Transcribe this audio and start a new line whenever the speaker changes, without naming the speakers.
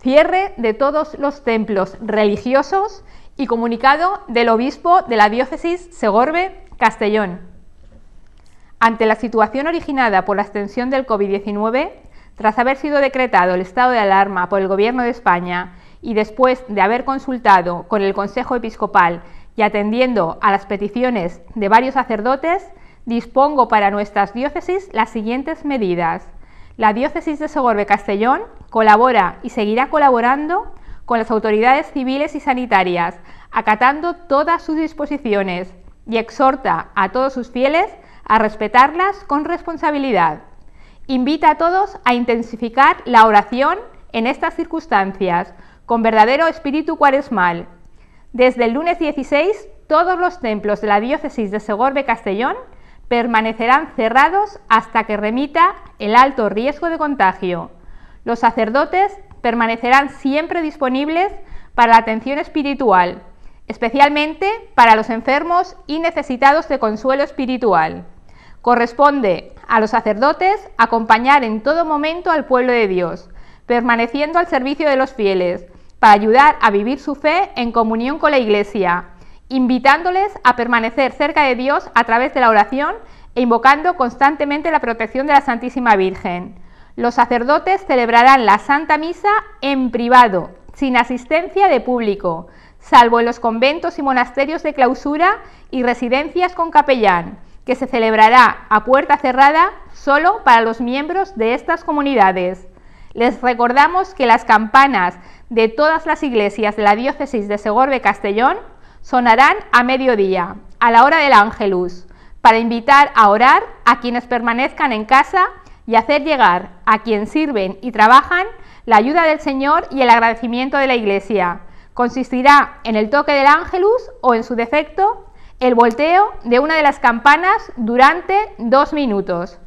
cierre de todos los templos religiosos y comunicado del obispo de la diócesis Segorbe Castellón. Ante la situación originada por la extensión del COVID-19, tras haber sido decretado el estado de alarma por el Gobierno de España y después de haber consultado con el Consejo Episcopal y atendiendo a las peticiones de varios sacerdotes, dispongo para nuestras diócesis las siguientes medidas. La diócesis de Segorbe Castellón colabora y seguirá colaborando con las autoridades civiles y sanitarias, acatando todas sus disposiciones y exhorta a todos sus fieles a respetarlas con responsabilidad. Invita a todos a intensificar la oración en estas circunstancias, con verdadero espíritu cuaresmal. Desde el lunes 16, todos los templos de la diócesis de Segorbe-Castellón permanecerán cerrados hasta que remita el alto riesgo de contagio. Los sacerdotes permanecerán siempre disponibles para la atención espiritual, especialmente para los enfermos y necesitados de consuelo espiritual. Corresponde a los sacerdotes acompañar en todo momento al pueblo de Dios, permaneciendo al servicio de los fieles, para ayudar a vivir su fe en comunión con la Iglesia, invitándoles a permanecer cerca de Dios a través de la oración e invocando constantemente la protección de la Santísima Virgen. Los sacerdotes celebrarán la Santa Misa en privado, sin asistencia de público, salvo en los conventos y monasterios de clausura y residencias con capellán, que se celebrará a puerta cerrada solo para los miembros de estas comunidades. Les recordamos que las campanas de todas las iglesias de la diócesis de Segorbe-Castellón sonarán a mediodía, a la hora del Ángelus, para invitar a orar a quienes permanezcan en casa y hacer llegar a quien sirven y trabajan la ayuda del Señor y el agradecimiento de la Iglesia. Consistirá en el toque del ángelus o, en su defecto, el volteo de una de las campanas durante dos minutos.